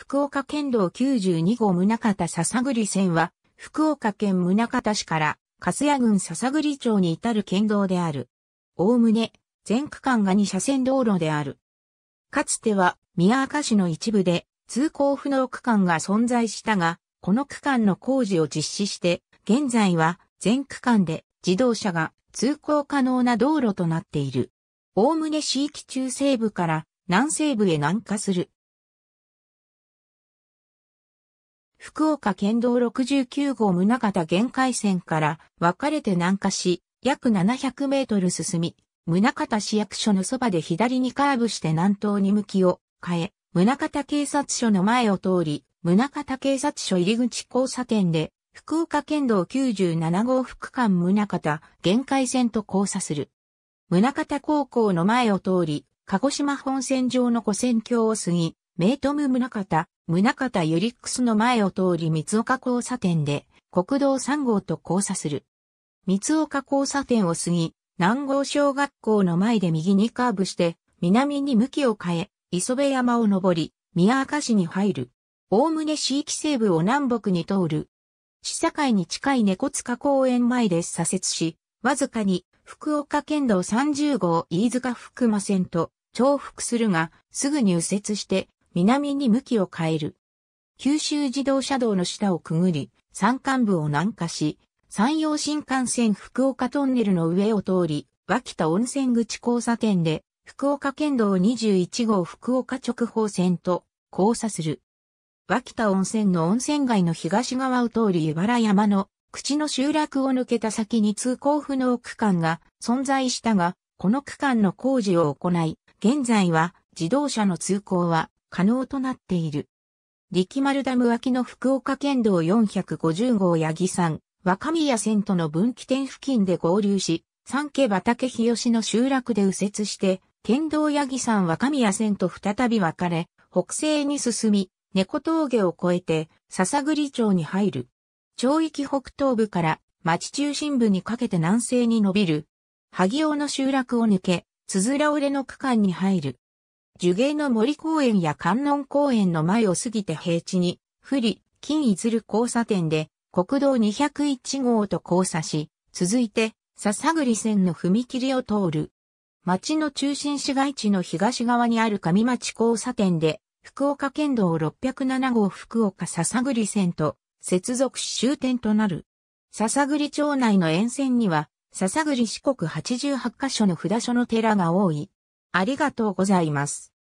福岡県道92号宗方笹栗線は、福岡県宗方市から、粕谷郡笹栗町に至る県道である。おおむね、全区間が2車線道路である。かつては、宮赤市の一部で、通行不能区間が存在したが、この区間の工事を実施して、現在は、全区間で、自動車が通行可能な道路となっている。おおむね市域中西部から南西部へ南下する。福岡県道69号宗方限界線から分かれて南下し、約700メートル進み、宗方市役所のそばで左にカーブして南東に向きを変え、宗方警察署の前を通り、宗方警察署入口交差点で、福岡県道97号副間宗方限界線と交差する。宗方高校の前を通り、鹿児島本線上の古線橋を過ぎ、名トム宗方宗方ユリックスの前を通り三岡交差点で、国道3号と交差する。三岡交差点を過ぎ、南郷小学校の前で右にカーブして、南に向きを変え、磯部山を登り、宮明市に入る。おおむね市域西部を南北に通る。市境に近い猫塚公園前で左折し、わずかに福岡県道30号飯塚福間線と重複するが、すぐに右折して南に向きを変える。九州自動車道の下をくぐり、山間部を南下し、山陽新幹線福岡トンネルの上を通り、脇田温泉口交差点で、福岡県道21号福岡直方線と交差する。脇田温泉の温泉街の東側を通り湯原山の口の集落を抜けた先に通行不能区間が存在したが、この区間の工事を行い、現在は自動車の通行は可能となっている。力丸ダム脇の福岡県道450号八木山、若宮線との分岐点付近で合流し、三家畑日吉の集落で右折して、県道八木山若宮線と再び分かれ、北西に進み、猫峠を越えて、笹栗町に入る。町域北東部から町中心部にかけて南西に伸びる。萩尾の集落を抜け、つづら折れの区間に入る。樹芸の森公園や観音公園の前を過ぎて平地に、不利、金いずる交差点で、国道201号と交差し、続いて、笹栗線の踏切を通る。町の中心市街地の東側にある上町交差点で、福岡県道607号福岡笹栗線と接続し終点となる。笹栗町内の沿線には、笹栗四国88カ所の札所の寺が多い。ありがとうございます。